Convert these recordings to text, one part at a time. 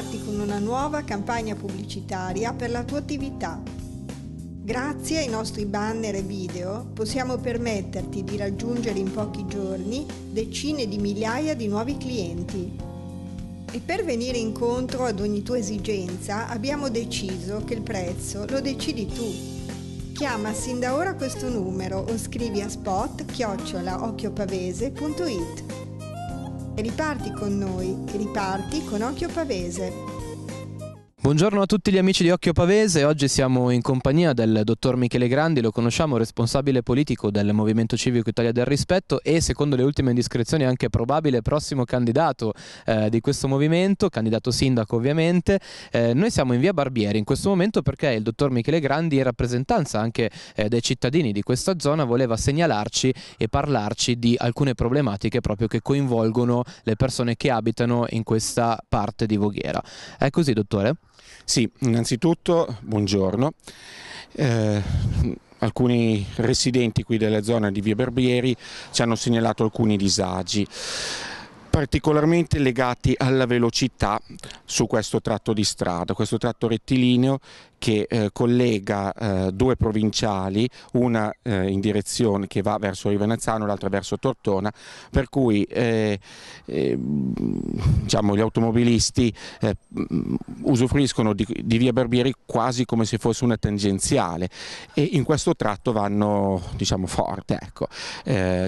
supportarti con una nuova campagna pubblicitaria per la tua attività. Grazie ai nostri banner e video possiamo permetterti di raggiungere in pochi giorni decine di migliaia di nuovi clienti. E per venire incontro ad ogni tua esigenza abbiamo deciso che il prezzo lo decidi tu. Chiama sin da ora questo numero o scrivi a spot chiocciolaocchiopavese.it. Riparti con noi, riparti con Occhio Pavese. Buongiorno a tutti gli amici di Occhio Pavese, oggi siamo in compagnia del dottor Michele Grandi, lo conosciamo, responsabile politico del Movimento Civico Italia del Rispetto e secondo le ultime indiscrezioni anche probabile prossimo candidato eh, di questo movimento, candidato sindaco ovviamente. Eh, noi siamo in via Barbieri in questo momento perché il dottor Michele Grandi in rappresentanza anche eh, dei cittadini di questa zona voleva segnalarci e parlarci di alcune problematiche proprio che coinvolgono le persone che abitano in questa parte di Voghera. È così dottore? Sì, innanzitutto buongiorno. Eh, alcuni residenti qui della zona di Via Berbieri ci hanno segnalato alcuni disagi particolarmente legati alla velocità su questo tratto di strada, questo tratto rettilineo che eh, collega eh, due provinciali, una eh, in direzione che va verso Rivenazzano, l'altra verso Tortona, per cui eh, eh, diciamo, gli automobilisti eh, usufruiscono di, di, via Barbieri quasi come se fosse una tangenziale e in questo tratto vanno diciamo, forte. Ecco.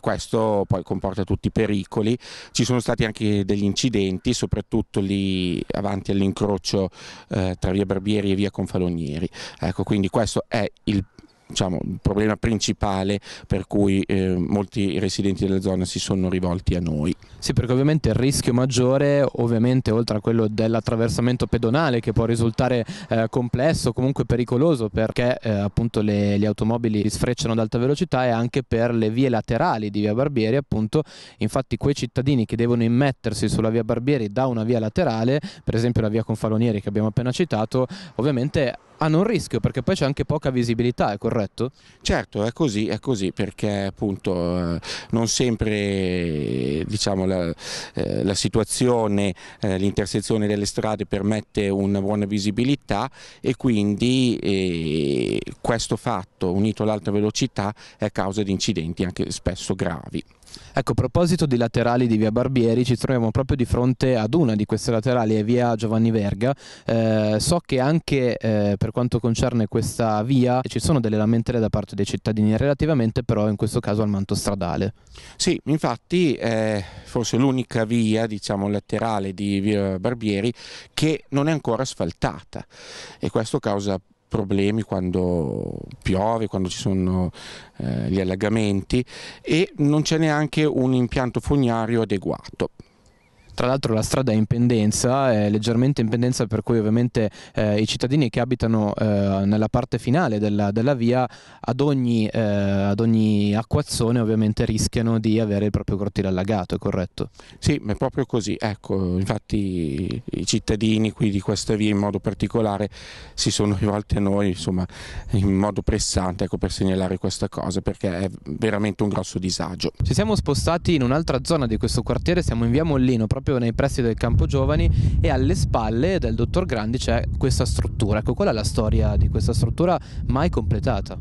questo poi comporta tutti i pericoli, ci sono stati anche degli incidenti, soprattutto lì avanti all'incrocio tra via Barbieri e via Confalogna stranieri. Ecco, quindi questo è il diciamo, problema principale per cui eh, molti residenti della zona si sono rivolti a noi. Sì, perché ovviamente il rischio maggiore, ovviamente oltre a quello dell'attraversamento pedonale che può risultare eh, complesso, comunque pericoloso perché eh, appunto le, le, automobili sfrecciano ad alta velocità e anche per le vie laterali di via Barbieri appunto, infatti quei cittadini che devono immettersi sulla via Barbieri da una via laterale, per esempio la via Confalonieri che abbiamo appena citato, ovviamente hanno un rischio perché poi c'è anche poca visibilità, è corretto? Certo, è così, è così perché appunto eh, non sempre diciamo, la, eh, la, situazione, eh, l'intersezione delle strade permette una buona visibilità e quindi questo fatto unito all'alta velocità è causa di incidenti anche spesso gravi. Ecco, a proposito di laterali di via Barbieri, ci troviamo proprio di fronte ad una di queste laterali, è via Giovanni Verga. Eh, so che anche eh, per quanto concerne questa via ci sono delle lamentele da parte dei cittadini relativamente però in questo caso al manto stradale. Sì, infatti è forse l'unica via, diciamo, laterale di via Barbieri che non è ancora asfaltata e questo causa problemi quando piove, quando ci sono eh, gli allagamenti e non c'è neanche un impianto fognario adeguato. Tra l'altro la strada è in pendenza, è leggermente in pendenza per cui ovviamente eh, i cittadini che abitano eh, nella parte finale della, della via ad ogni, eh, ad ogni, acquazzone ovviamente rischiano di avere il proprio cortile allagato, è corretto? Sì, ma è proprio così, ecco, infatti i cittadini qui di questa via in modo particolare si sono rivolti a noi insomma, in modo pressante ecco, per segnalare questa cosa perché è veramente un grosso disagio. Ci siamo spostati in un'altra zona di questo quartiere, siamo in via Mollino, proprio proprio nei pressi del campo giovani e alle spalle del dottor Grandi c'è questa struttura. Ecco, qual è la storia di questa struttura mai completata?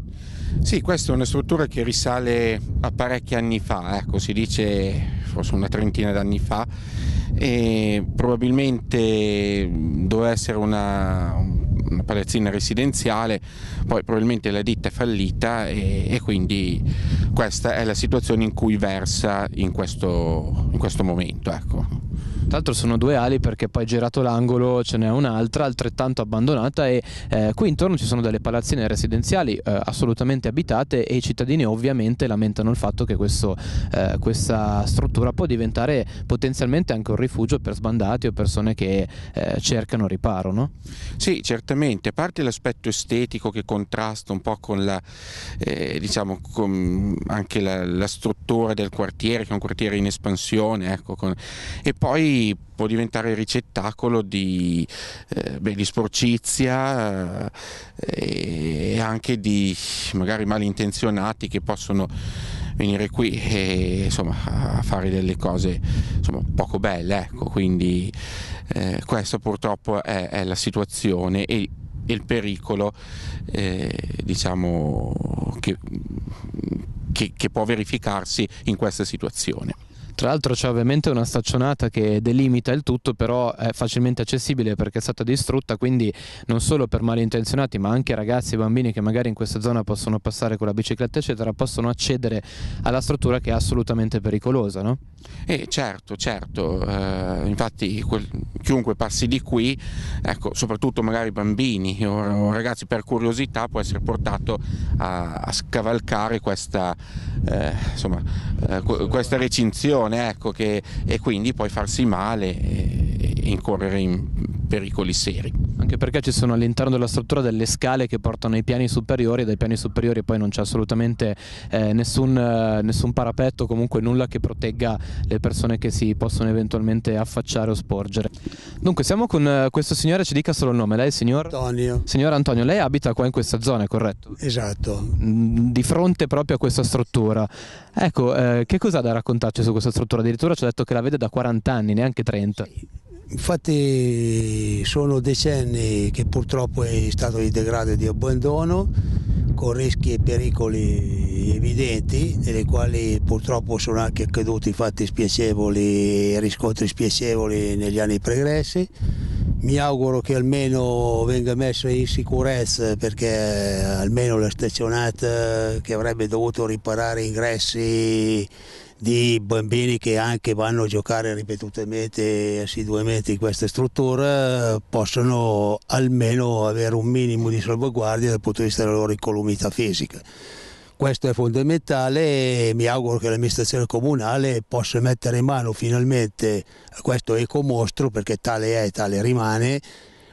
Sì, questa è una struttura che risale a parecchi anni fa, ecco, si dice forse una trentina d'anni fa e probabilmente doveva essere una, una palazzina residenziale, poi probabilmente la ditta è fallita e, e quindi questa è la situazione in cui versa in questo, in questo momento. Ecco. Tra l'altro sono due ali perché poi girato l'angolo ce n'è un'altra altrettanto abbandonata e eh, qui intorno ci sono delle palazzine residenziali eh, assolutamente abitate e i cittadini ovviamente lamentano il fatto che questo, eh, questa struttura può diventare potenzialmente anche un rifugio per sbandati o persone che eh, cercano riparo. No? Sì, certamente, a parte l'aspetto estetico che contrasta un po' con la, eh, diciamo, con anche la, la struttura del quartiere, che è un quartiere in espansione, ecco, con... e poi può diventare ricettacolo di, eh, beh, di sporcizia eh, e anche di magari malintenzionati che possono venire qui e insomma, a fare delle cose insomma, poco belle. Ecco. Quindi eh, questa purtroppo è, è, la situazione e, e il pericolo eh, diciamo, che, che, che può verificarsi in questa situazione. Tra l'altro c'è ovviamente una staccionata che delimita il tutto, però è facilmente accessibile perché è stata distrutta, quindi non solo per malintenzionati, ma anche ragazzi e bambini che magari in questa zona possono passare con la bicicletta, eccetera, possono accedere alla struttura che è assolutamente pericolosa. No? E eh, certo, certo, eh, infatti quel, chiunque passi di qui, ecco, soprattutto magari bambini o, o, ragazzi per curiosità può essere portato a, a scavalcare questa, eh, insomma, eh, questa recinzione ecco, che, e quindi poi farsi male e, e incorrere in pericoli seri anche perché ci sono all'interno della struttura delle scale che portano ai piani superiori e dai piani superiori poi non c'è assolutamente eh, nessun, eh, nessun, parapetto, comunque nulla che protegga le persone che si possono eventualmente affacciare o sporgere. Dunque siamo con eh, questo signore, ci dica solo il nome, lei è signor? Antonio. Signor Antonio, lei abita qua in questa zona, corretto? Esatto. Mm, di fronte proprio a questa struttura. Ecco, eh, che cosa ha da raccontarci su questa struttura? Addirittura ci ha detto che la vede da 40 anni, neanche 30. Sì. Infatti sono decenni che purtroppo è in stato di degrado e di abbandono, con rischi e pericoli evidenti, nelle quali purtroppo sono anche accaduti fatti spiacevoli, e riscontri spiacevoli negli anni pregressi. Mi auguro che almeno venga messa in sicurezza perché almeno la stazionata eh, che avrebbe dovuto riparare ingressi di bambini che anche vanno a giocare ripetutamente e assiduamente in questa struttura eh, possono almeno avere un minimo di salvaguardia dal punto di vista della loro incolumità fisica. Questo è fondamentale e mi auguro che l'amministrazione comunale possa mettere in mano finalmente a questo ecomostro, perché tale è e tale rimane,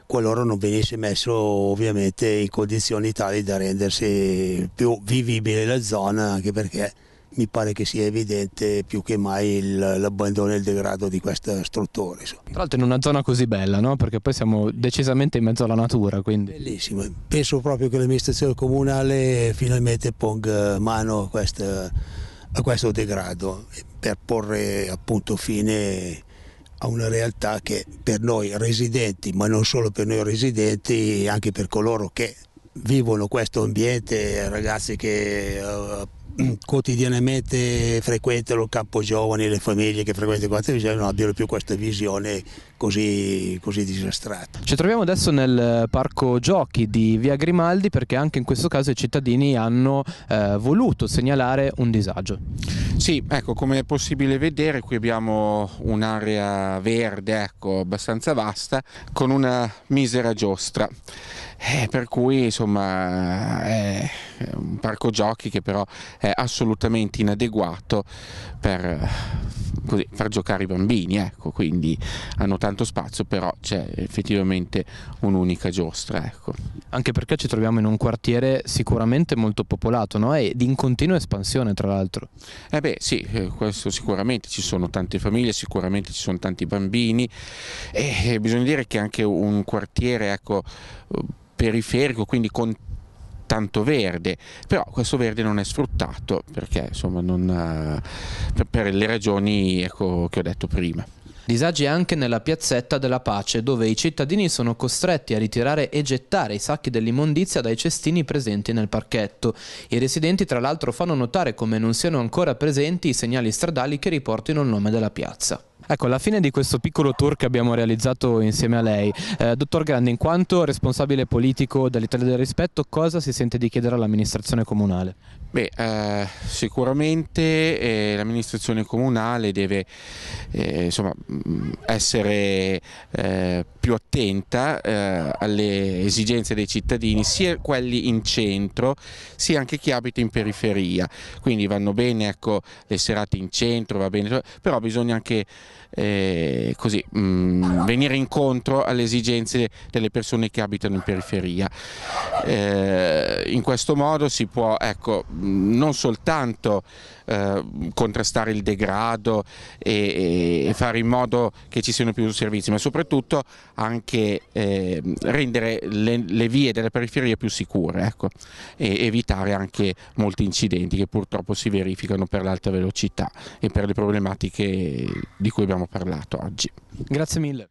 qualora non venisse messo ovviamente in condizioni tali da rendersi più vivibile la zona, anche perché mi pare che sia evidente più che mai l'abbandono e il degrado di questa struttura. Insomma. Tra l'altro in una zona così bella, no? perché poi siamo decisamente in mezzo alla natura. Quindi. Bellissimo, penso proprio che l'amministrazione comunale finalmente ponga mano a, questa, a questo degrado per porre appunto fine a una realtà che per noi residenti, ma non solo per noi residenti, anche per coloro che vivono questo ambiente, ragazzi che eh, quotidianamente frequentano il campo giovani, le famiglie che frequentano quante visioni non abbiano più questa visione così, così disastrata. Ci troviamo adesso nel parco giochi di Via Grimaldi perché anche in questo caso i cittadini hanno eh, voluto segnalare un disagio. Sì, ecco, come è possibile vedere qui abbiamo un'area verde ecco, abbastanza vasta con una misera giostra. Eh, per cui insomma è un parco giochi che però è assolutamente inadeguato per così, far giocare i bambini, ecco, quindi hanno tanto spazio, però c'è effettivamente un'unica giostra. Ecco. Anche perché ci troviamo in un quartiere sicuramente molto popolato no? e in continua espansione, tra l'altro. Eh beh sì, eh, questo sicuramente ci sono tante famiglie, sicuramente ci sono tanti bambini e bisogna dire che anche un quartiere ecco, periferico, quindi con tanto verde, però questo verde non è sfruttato perché insomma non, eh, per le ragioni ecco, che ho detto prima. Disagi anche nella piazzetta della pace, dove i cittadini sono costretti a ritirare e gettare i sacchi dell'immondizia dai cestini presenti nel parchetto. I residenti tra l'altro fanno notare come non siano ancora presenti i segnali stradali che riportino il nome della piazza. Ecco, alla fine di questo piccolo tour che abbiamo realizzato insieme a lei, eh, dottor Grande, in quanto responsabile politico dell'Italia del Rispetto, cosa si sente di chiedere all'amministrazione comunale? Beh, eh, sicuramente eh, l'amministrazione comunale deve eh, insomma, mm, essere eh, più attenta eh, alle esigenze dei cittadini, sia quelli in centro, sia anche chi abita in periferia. Quindi vanno bene ecco, le serate in centro, bene, però bisogna anche eh, così, mh, mm, venire incontro alle esigenze delle persone che abitano in periferia. Eh, in questo modo si può ecco, mm, non soltanto eh, contrastare il degrado e, e, fare in modo che ci siano più servizi, ma soprattutto anche eh, rendere le, le, vie della periferia più sicure ecco, e evitare anche molti incidenti che purtroppo si verificano per l'alta velocità e per le problematiche di cui cui abbiamo parlato oggi. Grazie mille.